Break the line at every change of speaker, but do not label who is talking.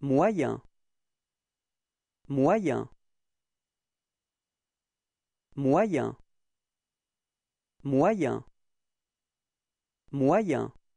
Moyen moyen moyen moyen moyen